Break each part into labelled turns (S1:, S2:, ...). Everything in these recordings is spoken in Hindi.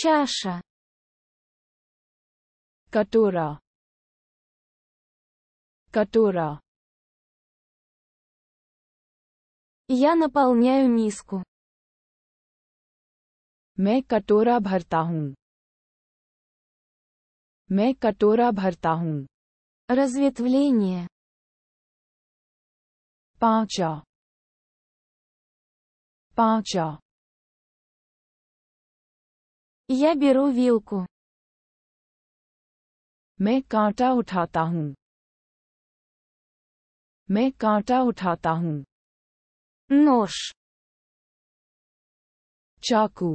S1: чаша Катура Катура Я наполняю миску. मैं कटोरा भरता हूँ मैं कटोरा भरता हूँ Разветвление. Пауча. Пауча. Я беру вилку. मैं कांटा उठाता हूँ मैं कांटा उठाता हूँ नोश चाकू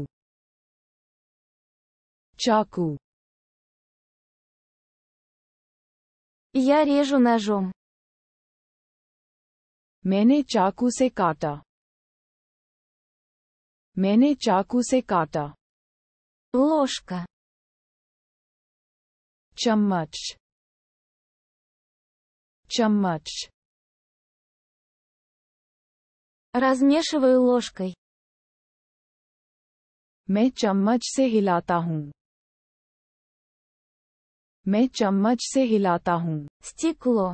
S1: चाकू Я режу ножом. मैंने चाकू से काटा मैंने चाकू से काटा ложка чамач чамач размешиваю ложкой मैं чаммач се हिलाता हूँ मैं चम्मच से हिलाता हूँ स्टिक्लो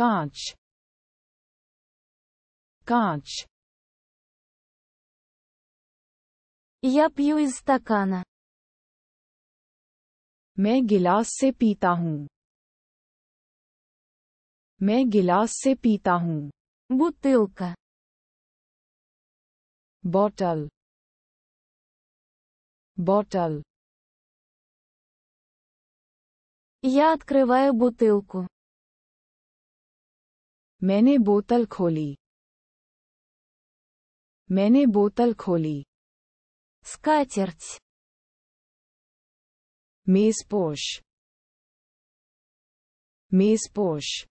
S1: कांच कांच Я пью из стакана. मैं गिलास से पीता हूँ मैं गिलास से पीता हूँ Бутылка. Bottle. Bottle. Я открываю бутылку. मैंने बोतल खोली मैंने बोतल खोली Скатерть. Мисбош. Мисбош.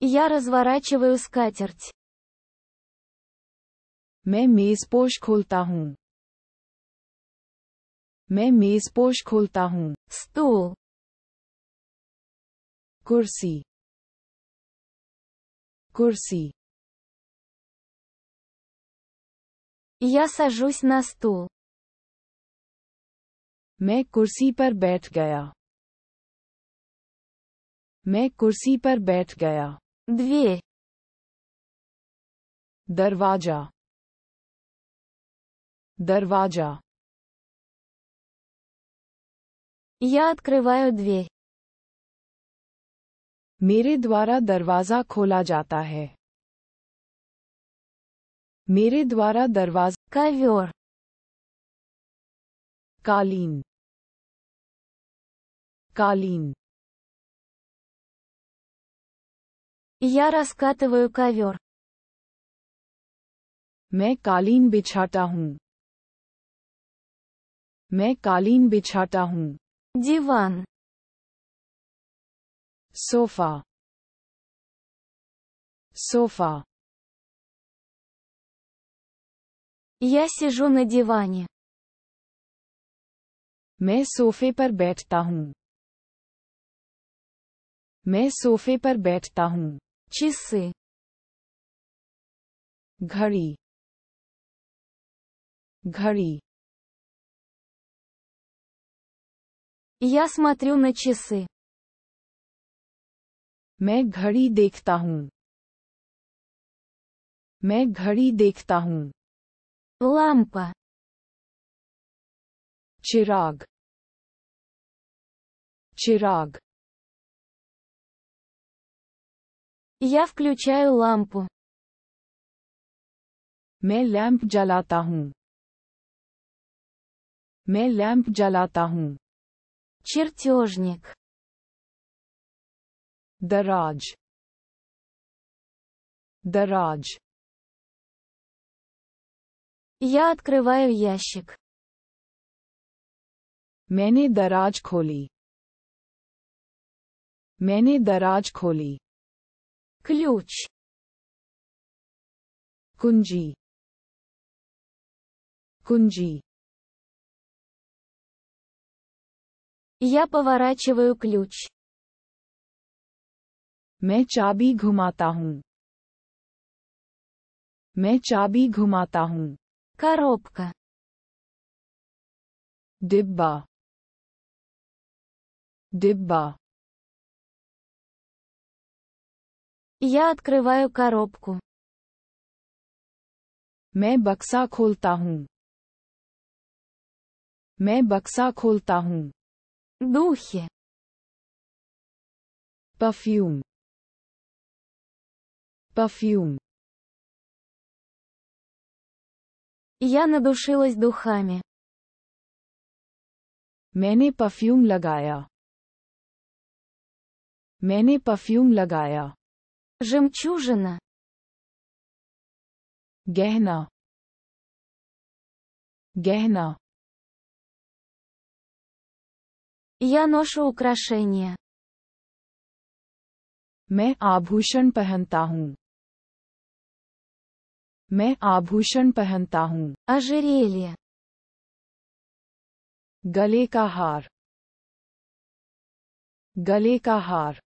S1: Я разворачиваю скатерть. मैं मेजपोश खोलता हूँ मैं मेजपोश खोलता हूँ स्टूल कुर्सी कुर्सी Я сажусь на стул. मैं कुर्सी पर बैठ गया मैं कुर्सी पर बैठ गया द्वे दरवाजा दरवाजा याद открываю द्वे मेरे द्वारा दरवाजा खोला जाता है मेरे द्वारा दरवाजा कव्योर कालीन कालीन Я раскатываю कव्योर मैं कालीन बिछाता हूँ मैं कालीन बिछाता हूँ जीवन सोफा सोफा Я сижу на диване. मैं सोफे पर बैठता हूँ मैं सोफे पर बैठता हूँ चिस्से घड़ी घड़ी Я смотрю на मैं घड़ी देखता हूँ मैं घड़ी देखता हूँ лампа чираг чираг Я включаю лампу. मैं लैंप जलाता हूँ मैं लैंप чертежник दराज दराज Я открываю ящик. Мене दराज холи. Мене दराज холи. ключ कुंजी कुंजी Я поворачиваю ключ. मैं चाबी घुमाता हूँ मैं चाबी घुमाता हूँ коробка дебба дебба я открываю коробку मैं бакса खोलता हूँ मैं बक्सा खोलता हूँ духи परफ्यूम परफ्यूम Я надушилась духами. मैंने परफ्यूम лагая. मैंने परफ्यूम лагая. Жемчужина. Гехна. Гехна. Я ношу украшения. मैं абхушан पहनता मैं आभूषण पहनता हूँ ожерелье गले का हार गले का हार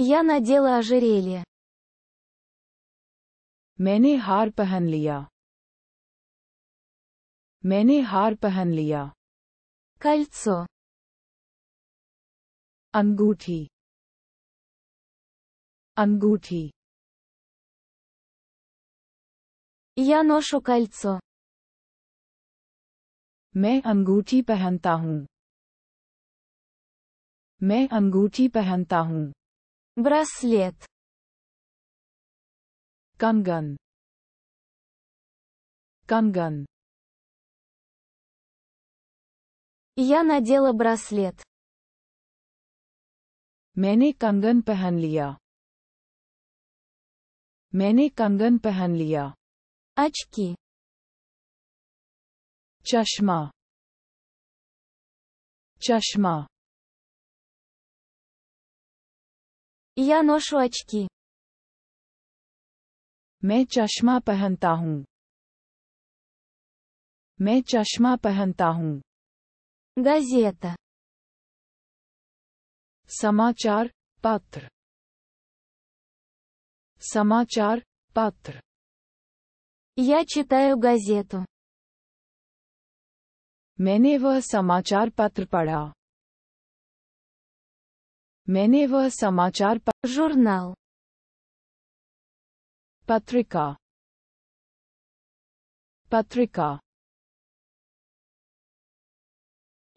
S1: Я надела ожерелье. मैंने हार पहन लिया मैंने हार पहन लिया Кольцо. अंगूठी अंगूठी Я ношу кольцо. मैं अंगूठी पहनता हूँ मैं अंगूठी पहनता हूँ ब्रेसलेट कंगन कंगन या надела браслет. मैंने कंगन पहन लिया मैंने कंगन पहन लिया очки чашма чашма я ношу очки मैं चश्मा पहनता हूँ मैं चश्मा पहनता हूँ газета समाचार पत्र समाचार पत्र Я читаю газету. मैंने वह समाचार पत्र पढ़ा मैंने वह समाचार पत्र журнал पत्रिका पत्रिका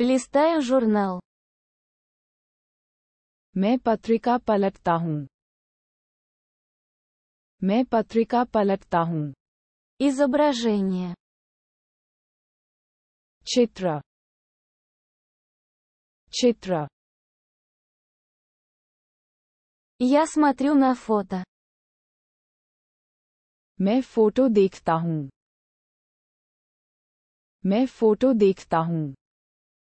S1: листаю журнал मैं पत्रिका पलटता हूँ मैं पत्रिका पलटता हूँ Изображение. Читра. Читра. Я смотрю на фото. मैं फोटो देखता हूँ मैं फोटो देखता हूँ